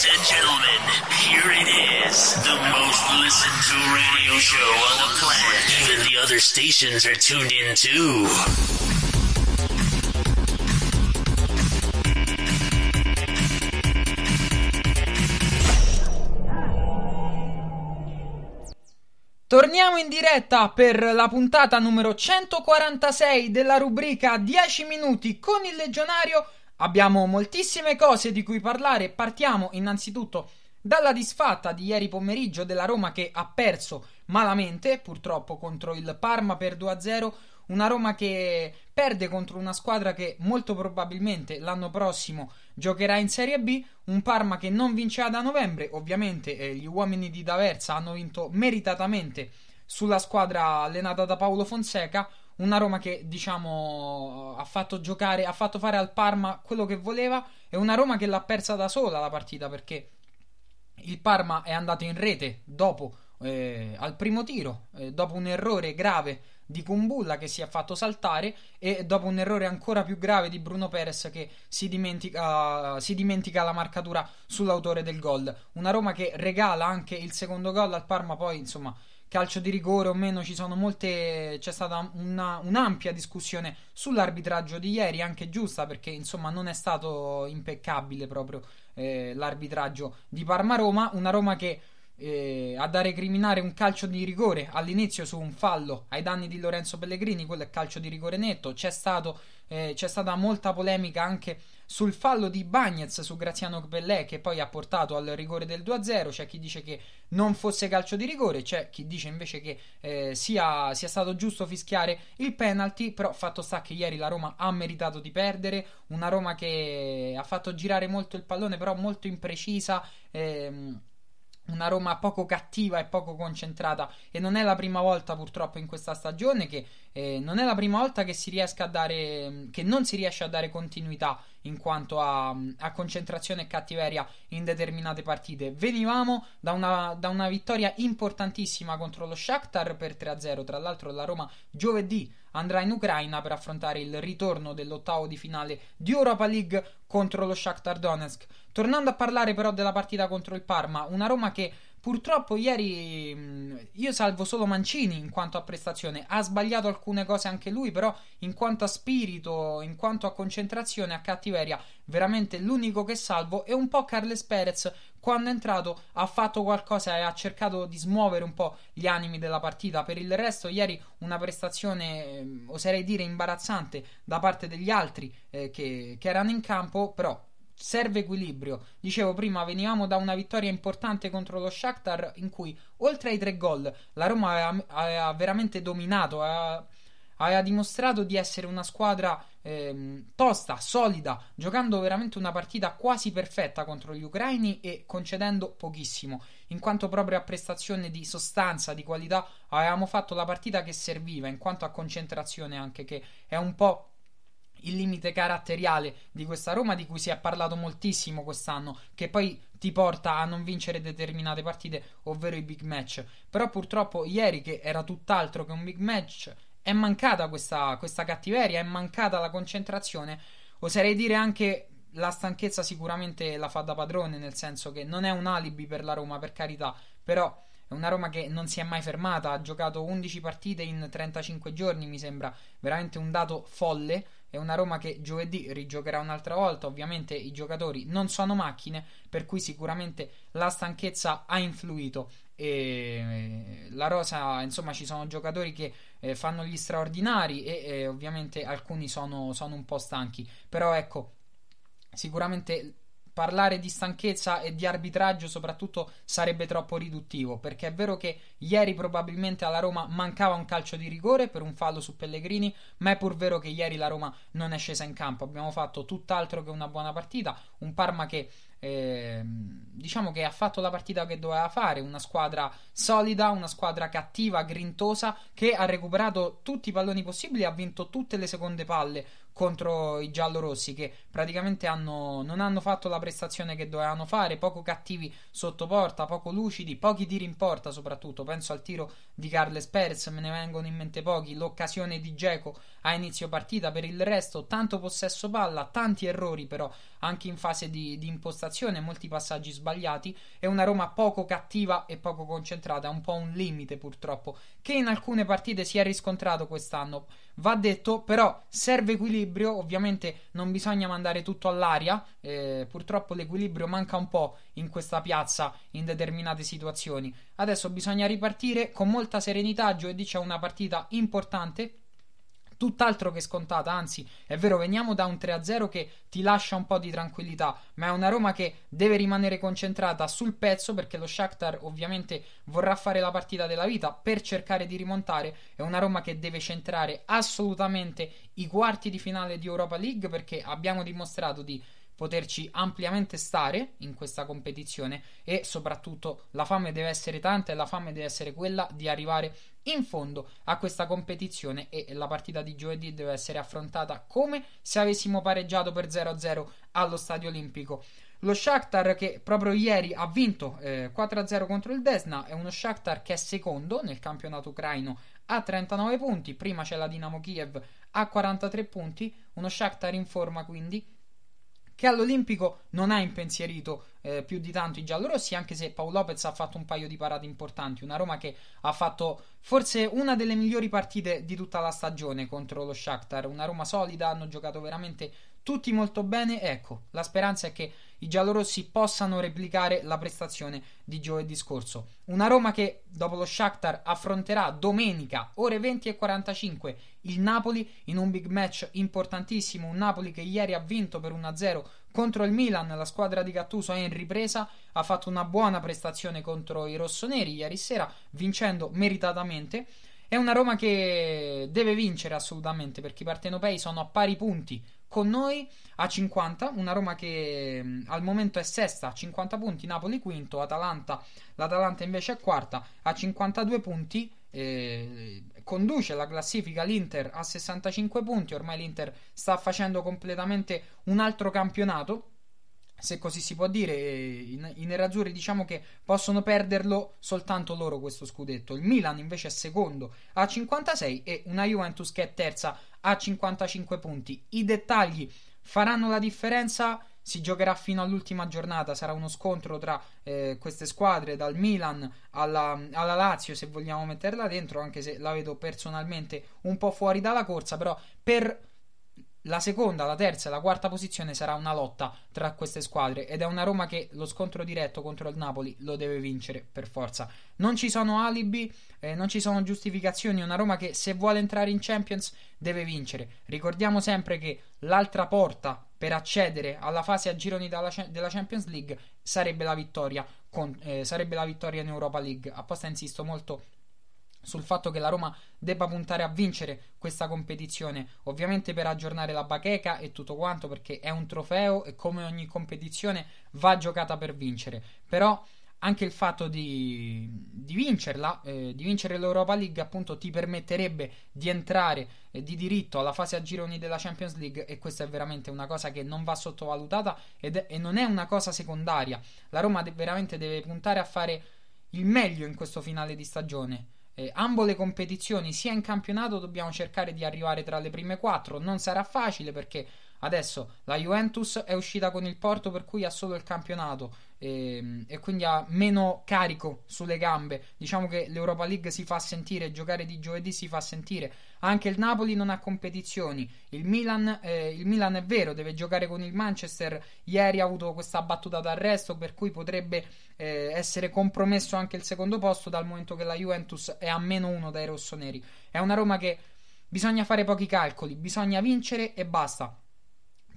Ladies and gentlemen, here it is. The most listened to radio show on the planet. Even the other stations are tuned in too. Torniamo in diretta per la puntata numero 146 della rubrica 10 minuti con il legionario Abbiamo moltissime cose di cui parlare. Partiamo innanzitutto dalla disfatta di ieri pomeriggio della Roma che ha perso malamente, purtroppo, contro il Parma per 2-0. Una Roma che perde contro una squadra che molto probabilmente l'anno prossimo giocherà in Serie B. Un Parma che non vincerà da novembre. Ovviamente eh, gli uomini di D'Aversa hanno vinto meritatamente sulla squadra allenata da Paolo Fonseca. Una Roma che, diciamo, ha fatto giocare, ha fatto fare al Parma quello che voleva. E una Roma che l'ha persa da sola la partita perché il Parma è andato in rete dopo eh, al primo tiro, eh, dopo un errore grave di Kumbulla che si è fatto saltare e dopo un errore ancora più grave di Bruno Perez che si dimentica, si dimentica la marcatura sull'autore del gol. Una Roma che regala anche il secondo gol al Parma, poi insomma calcio di rigore o meno, ci sono molte, c'è stata una, un'ampia discussione sull'arbitraggio di ieri, anche giusta perché insomma non è stato impeccabile proprio eh, l'arbitraggio di Parma-Roma, una Roma che eh, a dare criminare un calcio di rigore all'inizio su un fallo ai danni di Lorenzo Pellegrini, quello è calcio di rigore netto, c'è stato eh, c'è stata molta polemica anche sul fallo di Bagnez su Graziano Pellè che poi ha portato al rigore del 2-0, c'è chi dice che non fosse calcio di rigore, c'è chi dice invece che eh, sia, sia, stato giusto fischiare il penalty, però fatto sta che ieri la Roma ha meritato di perdere, una Roma che ha fatto girare molto il pallone però molto imprecisa. Ehm, una Roma poco cattiva e poco concentrata e non è la prima volta purtroppo in questa stagione che eh, non è la prima volta che si riesca a dare che non si riesce a dare continuità in quanto a, a concentrazione e cattiveria in determinate partite venivamo da una, da una vittoria importantissima contro lo Shakhtar per 3-0 tra l'altro la Roma giovedì andrà in Ucraina per affrontare il ritorno dell'ottavo di finale di Europa League contro lo Shakhtar Donetsk. Tornando a parlare però della partita contro il Parma, una Roma che Purtroppo ieri mm, io salvo solo Mancini in quanto a prestazione, ha sbagliato alcune cose anche lui, però in quanto a spirito, in quanto a concentrazione, a cattiveria, veramente l'unico che salvo è un po' Carles Perez quando è entrato ha fatto qualcosa e ha cercato di smuovere un po' gli animi della partita. Per il resto, ieri una prestazione, mm, oserei dire, imbarazzante da parte degli altri eh, che, che erano in campo, però serve equilibrio. Dicevo prima, venivamo da una vittoria importante contro lo Shakhtar in cui oltre ai tre gol la Roma aveva, aveva veramente dominato, aveva, aveva, dimostrato di essere una squadra eh, tosta, solida, giocando veramente una partita quasi perfetta contro gli ucraini e concedendo pochissimo, in quanto proprio a prestazione di sostanza, di qualità, avevamo fatto la partita che serviva, in quanto a concentrazione anche che è un po' il limite caratteriale di questa Roma di cui si è parlato moltissimo quest'anno, che poi ti porta a non vincere determinate partite, ovvero i big match. Però purtroppo ieri che era tutt'altro che un big match, è mancata questa, questa cattiveria, è mancata la concentrazione, oserei dire anche la stanchezza sicuramente la fa da padrone, nel senso che non è un alibi per la Roma, per carità, però... È una Roma che non si è mai fermata, ha giocato 11 partite in 35 giorni, mi sembra veramente un dato folle è una Roma che giovedì rigiocherà un'altra volta. Ovviamente i giocatori non sono macchine, per cui sicuramente la stanchezza ha influito. E eh, la rosa, insomma, ci sono giocatori che eh, fanno gli straordinari e eh, ovviamente alcuni sono, sono un po' stanchi. Però ecco, sicuramente parlare di stanchezza e di arbitraggio soprattutto sarebbe troppo riduttivo, perché è vero che ieri probabilmente alla Roma mancava un calcio di rigore per un fallo su Pellegrini, ma è pur vero che ieri la Roma non è scesa in campo, abbiamo fatto tutt'altro che una buona partita, un Parma che eh, diciamo che ha fatto la partita che doveva fare, una squadra solida, una squadra cattiva, grintosa, che ha recuperato tutti i palloni possibili, ha vinto tutte le seconde palle contro i giallorossi che praticamente hanno, non hanno fatto la prestazione che dovevano fare, poco cattivi sotto porta, poco lucidi, pochi tiri in porta soprattutto, penso al tiro di Carles Perez, me ne vengono in mente pochi, l'occasione di Geco a inizio partita, per il resto tanto possesso palla, tanti errori però anche in fase di, di impostazione, molti passaggi sbagliati e una Roma poco cattiva e poco concentrata, un po' un limite purtroppo che in alcune partite si è riscontrato quest'anno. Va detto, però serve equilibrio, ovviamente non bisogna mandare tutto all'aria, eh, purtroppo l'equilibrio manca un po' in questa piazza in determinate situazioni. Adesso bisogna ripartire con molta serenità, giovedì c'è una partita importante, tutt'altro che scontata, anzi è vero, veniamo da un 3-0 che ti lascia un po' di tranquillità, ma è una Roma che deve rimanere concentrata sul pezzo perché lo Shakhtar ovviamente vorrà fare la partita della vita per cercare di rimontare, è una Roma che deve centrare assolutamente i quarti di finale di Europa League perché abbiamo dimostrato di poterci ampiamente stare in questa competizione e soprattutto la fame deve essere tanta e la fame deve essere quella di arrivare in fondo a questa competizione e la partita di giovedì deve essere affrontata come se avessimo pareggiato per 0-0 allo Stadio Olimpico. Lo Shakhtar che proprio ieri ha vinto eh, 4-0 contro il Desna è uno Shakhtar che è secondo nel campionato ucraino a 39 punti, prima c'è la Dinamo Kiev a 43 punti, uno Shakhtar in forma quindi che all'Olimpico non ha impensierito eh, più di tanto i giallorossi, anche se Paolo Lopez ha fatto un paio di parate importanti. Una Roma che ha fatto forse una delle migliori partite di tutta la stagione contro lo Shakhtar. Una Roma solida, hanno giocato veramente tutti molto bene. Ecco, la speranza è che i giallorossi possano replicare la prestazione di giovedì scorso. Una Roma che dopo lo Shakhtar affronterà domenica ore 20 e 45 il Napoli in un big match importantissimo, un Napoli che ieri ha vinto per 1-0 contro il Milan, la squadra di Gattuso è in ripresa, ha fatto una buona prestazione contro i rossoneri ieri sera vincendo meritatamente. È una Roma che deve vincere assolutamente perché i partenopei sono a pari punti con noi a 50, una Roma che mm, al momento è sesta a 50 punti, Napoli quinto, Atalanta, l'Atalanta invece è quarta a 52 punti. Eh, conduce la classifica l'Inter a 65 punti, ormai l'Inter sta facendo completamente un altro campionato se così si può dire, eh, i, nerazzurri diciamo che possono perderlo soltanto loro questo scudetto. Il Milan invece è secondo a 56 e una Juventus che è terza a 55 punti. I dettagli faranno la differenza. Si giocherà fino all'ultima giornata, sarà uno scontro tra eh, queste squadre, dal Milan alla, alla, Lazio, se vogliamo metterla dentro, anche se la vedo personalmente un po' fuori dalla corsa, però per la seconda, la terza e la quarta posizione sarà una lotta tra queste squadre ed è una Roma che lo scontro diretto contro il Napoli lo deve vincere per forza. Non ci sono alibi, eh, non ci sono giustificazioni, è una Roma che se vuole entrare in Champions deve vincere. Ricordiamo sempre che l'altra porta per accedere alla fase a gironi della Champions League sarebbe la vittoria, con, eh, sarebbe la vittoria in Europa League. Apposta insisto molto sul fatto che la Roma debba puntare a vincere questa competizione, ovviamente per aggiornare la bacheca e tutto quanto, perché è un trofeo e come ogni competizione va giocata per vincere. Però anche il fatto di, di vincerla, eh, di vincere l'Europa League, appunto, ti permetterebbe di entrare eh, di diritto alla fase a gironi della Champions League. E questa è veramente una cosa che non va sottovalutata ed, e non è una cosa secondaria. La Roma de- veramente deve puntare a fare il meglio in questo finale di stagione eh, ambo le competizioni, sia in campionato dobbiamo cercare di arrivare tra le prime quattro. Non sarà facile perché adesso la Juventus è uscita con il Porto per cui ha solo il campionato e, ehm, e, quindi ha meno carico sulle gambe. Diciamo che l'Europa League si fa sentire, giocare di giovedì si fa sentire. Anche il Napoli non ha competizioni. Il Milan, eh, il Milan è vero, deve giocare con il Manchester. Ieri ha avuto questa battuta d'arresto, per cui potrebbe eh, essere compromesso anche il secondo posto dal momento che la Juventus è a meno uno dai rossoneri. È una Roma che bisogna fare pochi calcoli, bisogna vincere e basta.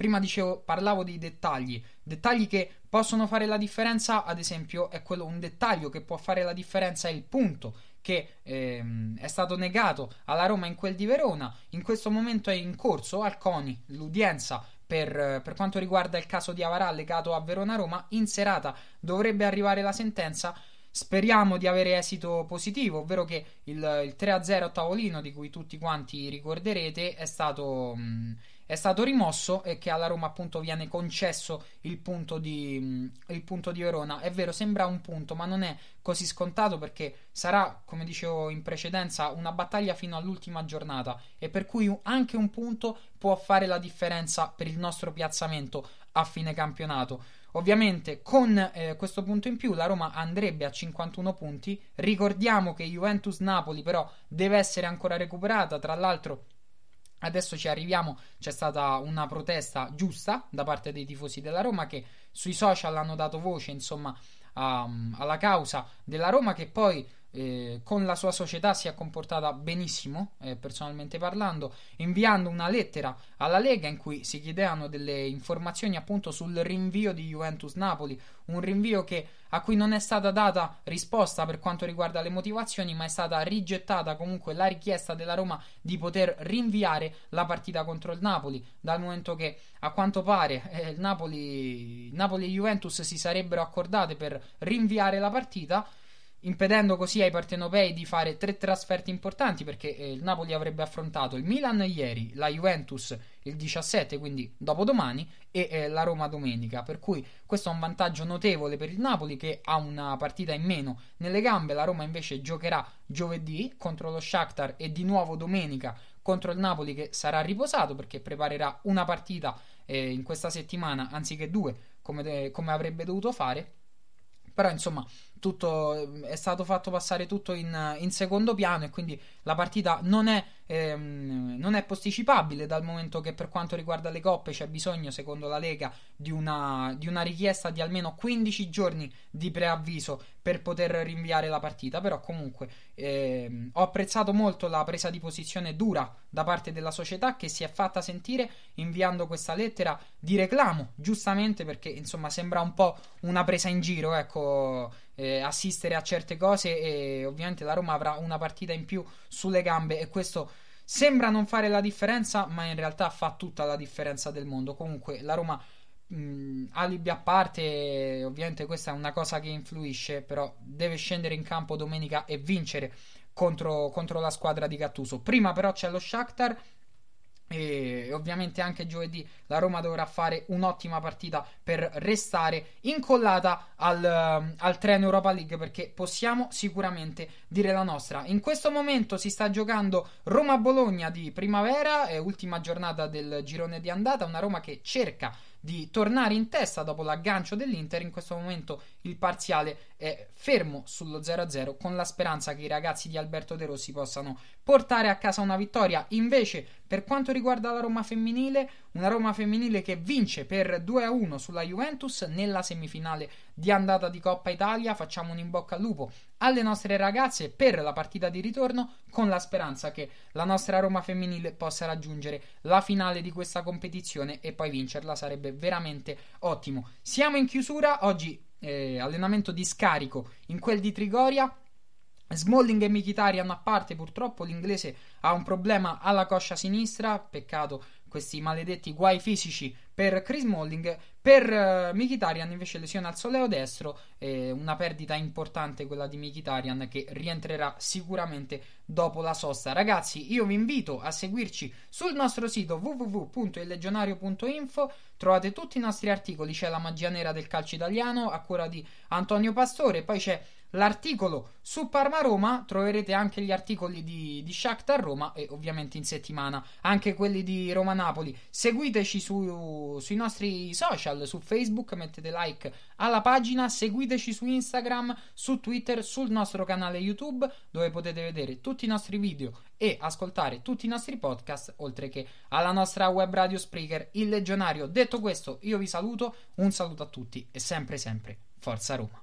Prima dicevo, parlavo di dettagli, dettagli che possono fare la differenza, ad esempio è quello, un dettaglio che può fare la differenza è il punto che ehm, è stato negato alla Roma in quel di Verona, in questo momento è in corso al CONI l'udienza per, per, quanto riguarda il caso di Avarà legato a Verona-Roma, in serata dovrebbe arrivare la sentenza. Speriamo di avere esito positivo, ovvero che il, il 3-0 a tavolino di cui tutti quanti ricorderete è stato... Mh, è stato rimosso e che alla Roma appunto viene concesso il punto di, mm, il punto di Verona. È vero, sembra un punto, ma non è così scontato perché sarà, come dicevo in precedenza, una battaglia fino all'ultima giornata e per cui anche un punto può fare la differenza per il nostro piazzamento a fine campionato. Ovviamente con eh, questo punto in più la Roma andrebbe a 51 punti. Ricordiamo che Juventus Napoli però deve essere ancora recuperata, tra l'altro Adesso ci arriviamo, c'è stata una protesta giusta da parte dei tifosi della Roma che sui social hanno dato voce, insomma, alla causa della Roma che poi eh, con la sua società si è comportata benissimo, eh, personalmente parlando, inviando una lettera alla Lega in cui si chiedevano delle informazioni appunto sul rinvio di Juventus Napoli, un rinvio che, a cui non è stata data risposta per quanto riguarda le motivazioni, ma è stata rigettata comunque la richiesta della Roma di poter rinviare la partita contro il Napoli, dal momento che a quanto pare eh, Napoli, Napoli e Juventus si sarebbero accordate per rinviare la partita impedendo così ai partenopei di fare tre trasferte importanti perché eh, il Napoli avrebbe affrontato il Milan ieri, la Juventus il 17, quindi dopodomani, e eh, la Roma domenica. Per cui questo è un vantaggio notevole per il Napoli che ha una partita in meno nelle gambe. La Roma invece giocherà giovedì contro lo Shakhtar e di nuovo domenica contro il Napoli che sarà riposato perché preparerà una partita eh, in questa settimana anziché due come, de- eh, come avrebbe dovuto fare. Però insomma tutto, è stato fatto passare tutto in, in, secondo piano e quindi la partita non è, ehm, non è, posticipabile dal momento che per quanto riguarda le coppe c'è bisogno, secondo la Lega, di una, di una richiesta di almeno 15 giorni di preavviso per poter rinviare la partita. Però comunque ehm, ho apprezzato molto la presa di posizione dura da parte della società che si è fatta sentire inviando questa lettera di reclamo, giustamente perché insomma sembra un po' una presa in giro, ecco eh, assistere a certe cose e ovviamente la Roma avrà una partita in più sulle gambe e questo sembra non fare la differenza ma in realtà fa tutta la differenza del mondo comunque la Roma mh, mm, alibi a parte ovviamente questa è una cosa che influisce però deve scendere in campo domenica e vincere contro, contro la squadra di Gattuso prima però c'è lo Shakhtar e ovviamente anche giovedì la Roma dovrà fare un'ottima partita per restare incollata al, ehm, al, treno Europa League perché possiamo sicuramente dire la nostra. In questo momento si sta giocando Roma-Bologna di primavera, è ultima giornata del girone di andata, una Roma che cerca di tornare in testa dopo l'aggancio dell'Inter, in questo momento il parziale eh, fermo sullo 0-0 con la speranza che i ragazzi di Alberto De Rossi possano portare a casa una vittoria. Invece, per quanto riguarda la Roma femminile, una Roma femminile che vince per 2-1 sulla Juventus nella semifinale di andata di Coppa Italia, facciamo un in bocca al lupo alle nostre ragazze per la partita di ritorno con la speranza che la nostra Roma femminile possa raggiungere la finale di questa competizione e poi vincerla sarebbe veramente ottimo. Siamo in chiusura, oggi eh, allenamento di scarico in quel di Trigoria. Smalling e Mkhitaryan a parte purtroppo l'inglese ha un problema alla coscia sinistra, peccato questi maledetti guai fisici per Chris Molling. Per uh, Mkhitaryan invece lesione al soleo destro, eh, una perdita importante quella di Mkhitaryan che rientrerà sicuramente dopo la sosta. Ragazzi, io vi invito a seguirci sul nostro sito www.illegionario.info, trovate tutti i nostri articoli, c'è la magia nera del calcio italiano a cura di Antonio Pastore, poi c'è l'articolo su Parma Roma troverete anche gli articoli di, di Shakhtar Roma e ovviamente in settimana anche quelli di Roma Napoli seguiteci su, sui nostri social su Facebook mettete like alla pagina seguiteci su Instagram su Twitter sul nostro canale YouTube dove potete vedere tutti i nostri video e ascoltare tutti i nostri podcast oltre che alla nostra web radio Spreaker il legionario detto questo io vi saluto un saluto a tutti e sempre sempre forza Roma